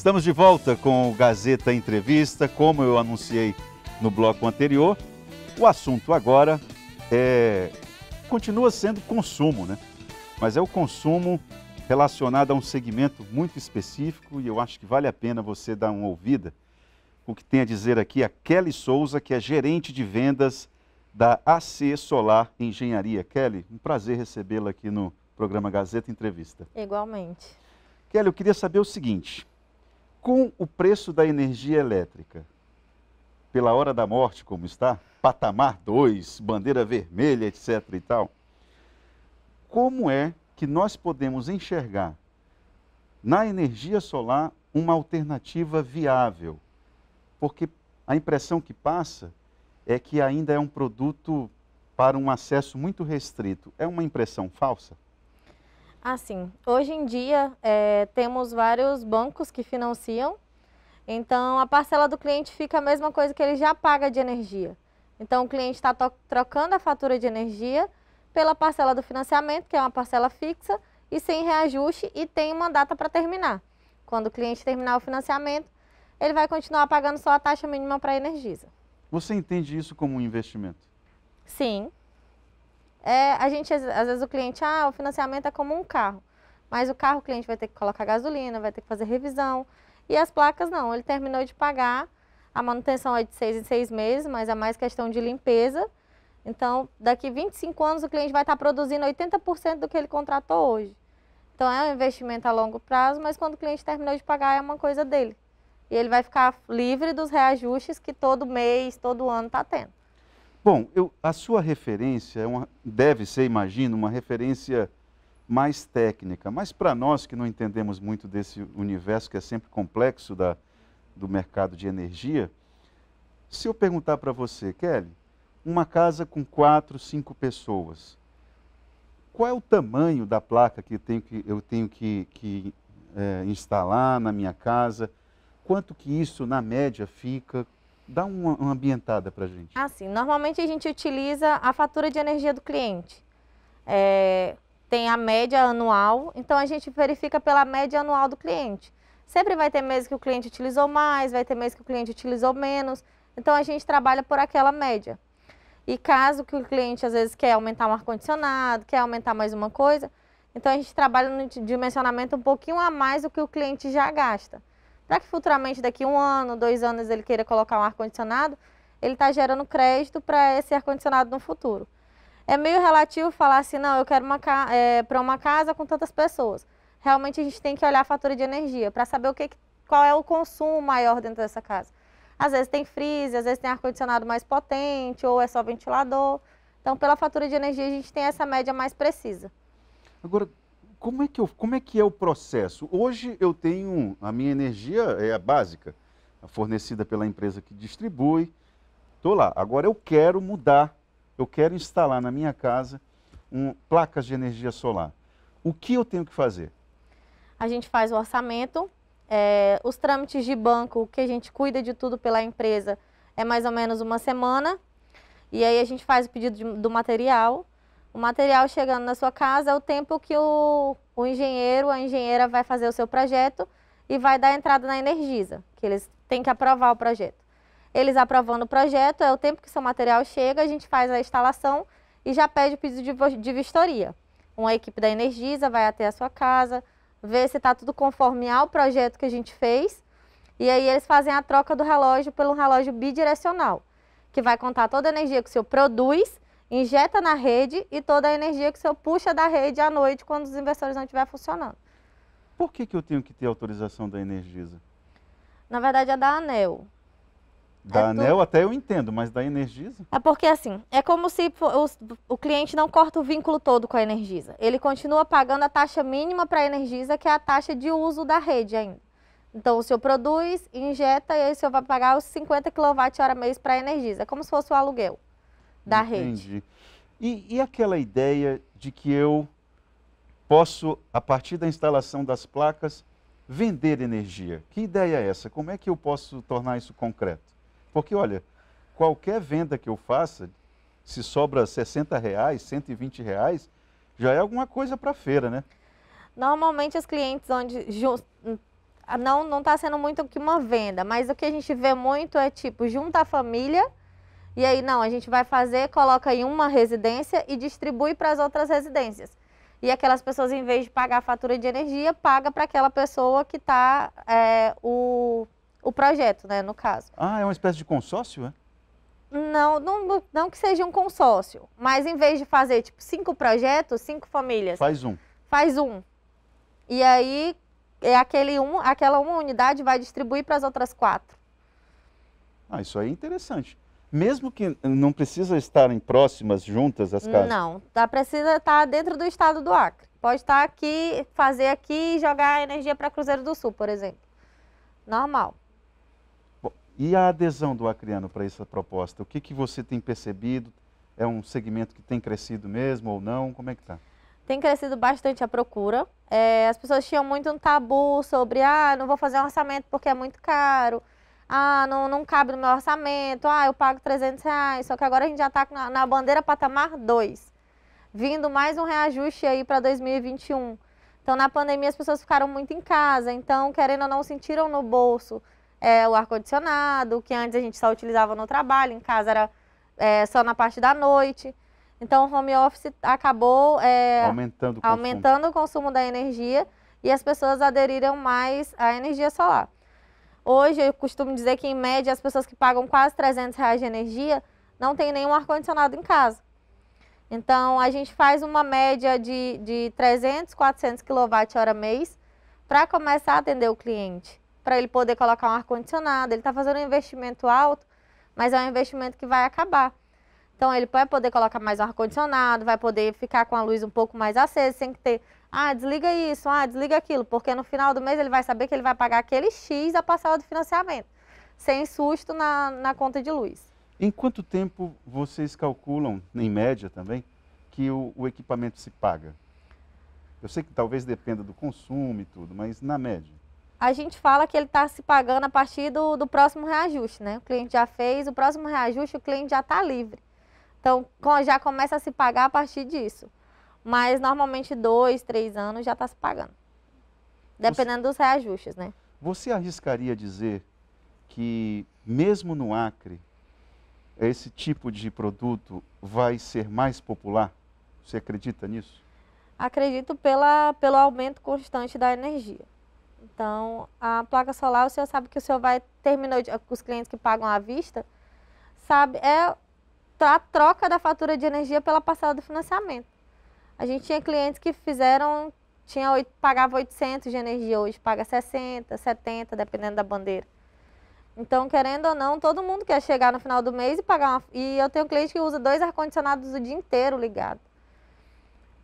Estamos de volta com o Gazeta Entrevista. Como eu anunciei no bloco anterior, o assunto agora é continua sendo consumo, né? Mas é o consumo relacionado a um segmento muito específico e eu acho que vale a pena você dar uma ouvida. O que tem a dizer aqui é a Kelly Souza, que é gerente de vendas da AC Solar Engenharia. Kelly, um prazer recebê-la aqui no programa Gazeta Entrevista. Igualmente. Kelly, eu queria saber o seguinte: com o preço da energia elétrica, pela hora da morte, como está, patamar 2, bandeira vermelha, etc. e tal, como é que nós podemos enxergar na energia solar uma alternativa viável? Porque a impressão que passa é que ainda é um produto para um acesso muito restrito. É uma impressão falsa? Assim, hoje em dia é, temos vários bancos que financiam, então a parcela do cliente fica a mesma coisa que ele já paga de energia. Então o cliente está trocando a fatura de energia pela parcela do financiamento, que é uma parcela fixa e sem reajuste e tem uma data para terminar. Quando o cliente terminar o financiamento, ele vai continuar pagando só a taxa mínima para a Energisa. Você entende isso como um investimento? Sim, é, a gente, às vezes, o cliente, ah, o financiamento é como um carro. Mas o carro o cliente vai ter que colocar gasolina, vai ter que fazer revisão. E as placas não, ele terminou de pagar. A manutenção é de seis em seis meses, mas é mais questão de limpeza. Então, daqui 25 anos, o cliente vai estar produzindo 80% do que ele contratou hoje. Então, é um investimento a longo prazo, mas quando o cliente terminou de pagar, é uma coisa dele. E ele vai ficar livre dos reajustes que todo mês, todo ano está tendo. Bom, eu, a sua referência é uma, deve ser, imagino, uma referência mais técnica, mas para nós que não entendemos muito desse universo que é sempre complexo da, do mercado de energia, se eu perguntar para você, Kelly, uma casa com quatro, cinco pessoas, qual é o tamanho da placa que eu tenho que, eu tenho que, que é, instalar na minha casa? Quanto que isso, na média, fica? Dá uma, uma ambientada para a gente. Assim, normalmente a gente utiliza a fatura de energia do cliente. É, tem a média anual, então a gente verifica pela média anual do cliente. Sempre vai ter meses que o cliente utilizou mais, vai ter meses que o cliente utilizou menos. Então a gente trabalha por aquela média. E caso que o cliente às vezes quer aumentar um ar-condicionado, quer aumentar mais uma coisa, então a gente trabalha no dimensionamento um pouquinho a mais do que o cliente já gasta. Para que futuramente, daqui um ano, dois anos, ele queira colocar um ar-condicionado, ele está gerando crédito para esse ar-condicionado no futuro. É meio relativo falar assim, não, eu quero uma é, para uma casa com tantas pessoas. Realmente a gente tem que olhar a fatura de energia para saber o que, qual é o consumo maior dentro dessa casa. Às vezes tem freezer, às vezes tem ar-condicionado mais potente, ou é só ventilador. Então, pela fatura de energia, a gente tem essa média mais precisa. Agora, como é que eu, como é que é o processo? Hoje eu tenho a minha energia é a básica, fornecida pela empresa que distribui. Estou lá. Agora eu quero mudar. Eu quero instalar na minha casa um, placas de energia solar. O que eu tenho que fazer? A gente faz o orçamento, é, os trâmites de banco, que a gente cuida de tudo pela empresa, é mais ou menos uma semana. E aí a gente faz o pedido de, do material, o material chegando na sua casa é o tempo que o, o engenheiro, a engenheira vai fazer o seu projeto e vai dar entrada na Energisa, que eles têm que aprovar o projeto. Eles aprovando o projeto, é o tempo que seu material chega, a gente faz a instalação e já pede o pedido de vistoria. Uma equipe da Energisa vai até a sua casa, vê se está tudo conforme ao projeto que a gente fez. E aí eles fazem a troca do relógio pelo relógio bidirecional, que vai contar toda a energia que o senhor produz injeta na rede e toda a energia que o senhor puxa da rede à noite quando os inversores não estiver funcionando. Por que, que eu tenho que ter autorização da Energisa? Na verdade é da ANEL. Da é ANEL tudo. até eu entendo, mas da Energisa? É porque assim, é como se o, o cliente não corta o vínculo todo com a Energisa. Ele continua pagando a taxa mínima para a Energisa, que é a taxa de uso da rede ainda. Então o senhor produz, injeta e aí o senhor vai pagar os 50 kWh mês para a Energisa, É como se fosse o aluguel da Entendi. rede. E, e aquela ideia de que eu posso, a partir da instalação das placas, vender energia? Que ideia é essa? Como é que eu posso tornar isso concreto? Porque, olha, qualquer venda que eu faça, se sobra 60 reais, 120 reais, já é alguma coisa para a feira, né? Normalmente os clientes onde não não está sendo muito que uma venda, mas o que a gente vê muito é tipo junta a família e aí, não, a gente vai fazer, coloca em uma residência e distribui para as outras residências. E aquelas pessoas, em vez de pagar a fatura de energia, paga para aquela pessoa que está é, o, o projeto, né, no caso. Ah, é uma espécie de consórcio, é? Não, não, não que seja um consórcio, mas em vez de fazer, tipo, cinco projetos, cinco famílias. Faz um. Faz um. E aí, é aquele um, aquela uma unidade vai distribuir para as outras quatro. Ah, isso aí é interessante. Mesmo que não precisa estarem próximas, juntas, as casas? Não, tá, precisa estar dentro do estado do Acre. Pode estar aqui, fazer aqui e jogar energia para Cruzeiro do Sul, por exemplo. Normal. Bom, e a adesão do acreano para essa proposta? O que, que você tem percebido? É um segmento que tem crescido mesmo ou não? Como é que está? Tem crescido bastante a procura. É, as pessoas tinham muito um tabu sobre, ah, não vou fazer um orçamento porque é muito caro ah, não, não cabe no meu orçamento, ah, eu pago 300 reais, só que agora a gente já está na, na, bandeira patamar 2, vindo mais um reajuste aí para 2021. Então, na pandemia as pessoas ficaram muito em casa, então, querendo ou não, sentiram no bolso é, o ar-condicionado, que antes a gente só utilizava no trabalho, em casa era é, só na parte da noite. Então, o home office acabou é, aumentando, o aumentando o consumo da energia e as pessoas aderiram mais à energia solar. Hoje eu costumo dizer que, em média, as pessoas que pagam quase 300 reais de energia não têm nenhum ar-condicionado em casa. Então, a gente faz uma média de, de 300, 400 kWh mês para começar a atender o cliente, para ele poder colocar um ar-condicionado. Ele está fazendo um investimento alto, mas é um investimento que vai acabar. Então, ele vai poder colocar mais um ar-condicionado, vai poder ficar com a luz um pouco mais acesa, sem que ter ah, desliga isso, ah, desliga aquilo, porque no final do mês ele vai saber que ele vai pagar aquele X a parcela do financiamento, sem susto na, na conta de luz. Em quanto tempo vocês calculam, em média também, que o, o equipamento se paga? Eu sei que talvez dependa do consumo e tudo, mas na média. A gente fala que ele está se pagando a partir do, do próximo reajuste, né? O cliente já fez, o próximo reajuste o cliente já está livre. Então, já começa a se pagar a partir disso. Mas normalmente dois, três anos já está se pagando. Dependendo Você... dos reajustes, né? Você arriscaria dizer que, mesmo no Acre, esse tipo de produto vai ser mais popular? Você acredita nisso? Acredito pela, pelo aumento constante da energia. Então, a placa solar, o senhor sabe que o senhor vai terminou os clientes que pagam à vista, sabe, é tá a troca da fatura de energia pela parcela do financiamento. A gente tinha clientes que fizeram, tinha 8, pagava 800 de energia, hoje paga 60, 70, dependendo da bandeira. Então, querendo ou não, todo mundo quer chegar no final do mês e pagar uma... E eu tenho um cliente que usa dois ar-condicionados o dia inteiro ligado.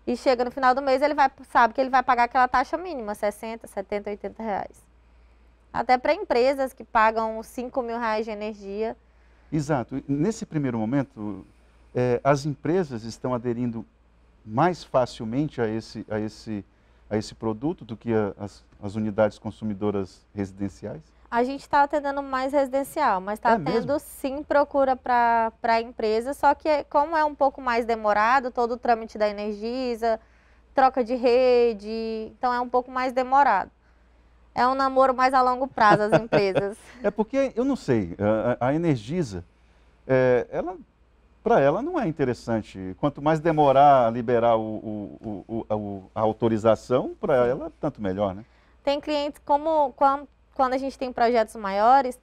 E chega no final do mês, ele vai, sabe que ele vai pagar aquela taxa mínima, 60, 70, 80 reais. Até para empresas que pagam 5 mil reais de energia. Exato. Nesse primeiro momento, eh, as empresas estão aderindo mais facilmente a esse, a esse, a esse produto do que a, as, as unidades consumidoras residenciais? A gente está atendendo mais residencial, mas está é tendo sim procura para a empresa, só que é, como é um pouco mais demorado, todo o trâmite da Energisa, troca de rede, então é um pouco mais demorado. É um namoro mais a longo prazo as empresas. é porque, eu não sei, a, a Energisa, é, ela para ela não é interessante. Quanto mais demorar a liberar o, o, o, a autorização, para ela, tanto melhor, né? Tem clientes, como quando a gente tem projetos maiores,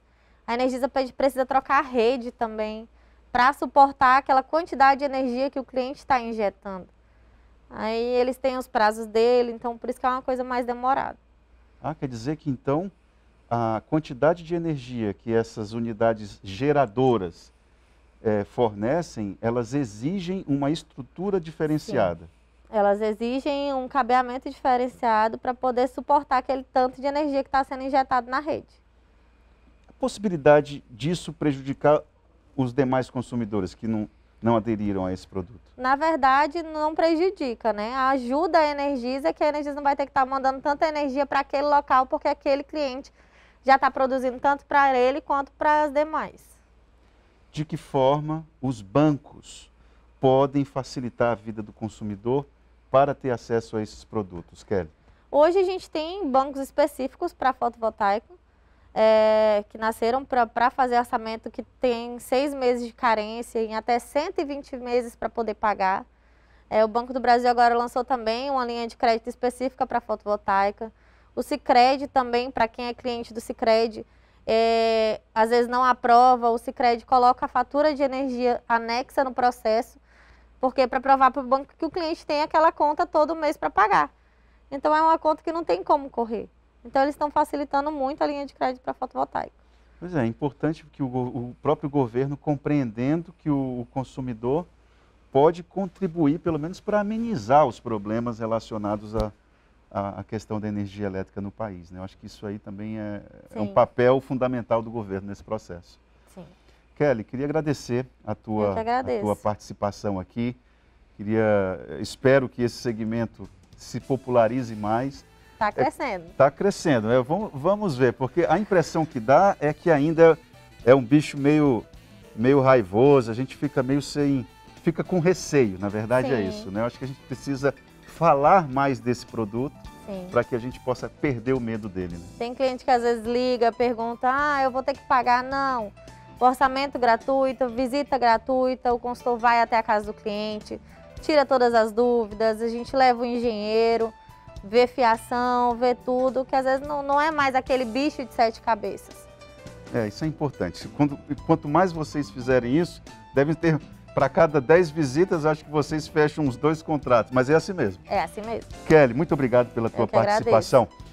a Energisa precisa trocar a rede também para suportar aquela quantidade de energia que o cliente está injetando. Aí eles têm os prazos dele, então por isso que é uma coisa mais demorada. Ah, quer dizer que então a quantidade de energia que essas unidades geradoras é, fornecem, elas exigem uma estrutura diferenciada. Sim. Elas exigem um cabeamento diferenciado para poder suportar aquele tanto de energia que está sendo injetado na rede. A possibilidade disso prejudicar os demais consumidores que não, não aderiram a esse produto? Na verdade, não prejudica, né? A ajuda a Energisa, que a Energisa não vai ter que estar tá mandando tanta energia para aquele local, porque aquele cliente já está produzindo tanto para ele quanto para as demais de que forma os bancos podem facilitar a vida do consumidor para ter acesso a esses produtos, Kelly? Hoje a gente tem bancos específicos para fotovoltaico, é, que nasceram para fazer orçamento que tem seis meses de carência e até 120 meses para poder pagar. É, o Banco do Brasil agora lançou também uma linha de crédito específica para fotovoltaica. O Cicred também, para quem é cliente do Cicred, é, às vezes não aprova, o Sicredi coloca a fatura de energia anexa no processo, porque para provar para o banco que o cliente tem aquela conta todo mês para pagar. Então é uma conta que não tem como correr. Então eles estão facilitando muito a linha de crédito para fotovoltaico. Pois é, é importante que o, o, próprio governo compreendendo que o, o consumidor pode contribuir pelo menos para amenizar os problemas relacionados a a, a questão da energia elétrica no país. Né? Eu acho que isso aí também é, é um papel fundamental do governo nesse processo. Sim. Kelly, queria agradecer a tua, a tua participação aqui. Queria, eh, espero que esse segmento se popularize mais. Está crescendo. Está é, crescendo. Tá né? vamos, vamos ver, porque a impressão que dá é que ainda é um bicho meio, meio raivoso, a gente fica meio sem. fica com receio, na verdade é Sim. é isso. Né? Eu acho que a gente precisa falar mais desse produto para que a gente possa perder o medo dele. Né? Tem cliente que às vezes liga, pergunta, ah, eu vou ter que pagar? Não. Orçamento gratuito, visita gratuita, o consultor vai até a casa do cliente, tira todas as dúvidas, a gente leva o engenheiro, vê fiação, vê tudo, que às vezes não, não é mais aquele bicho de sete cabeças. É, isso é importante. Quando, quanto mais vocês fizerem isso, devem ter para cada 10 visitas, acho que vocês fecham uns dois contratos, mas é assim mesmo. É assim mesmo. Kelly, muito obrigado pela tua participação. Agradeço.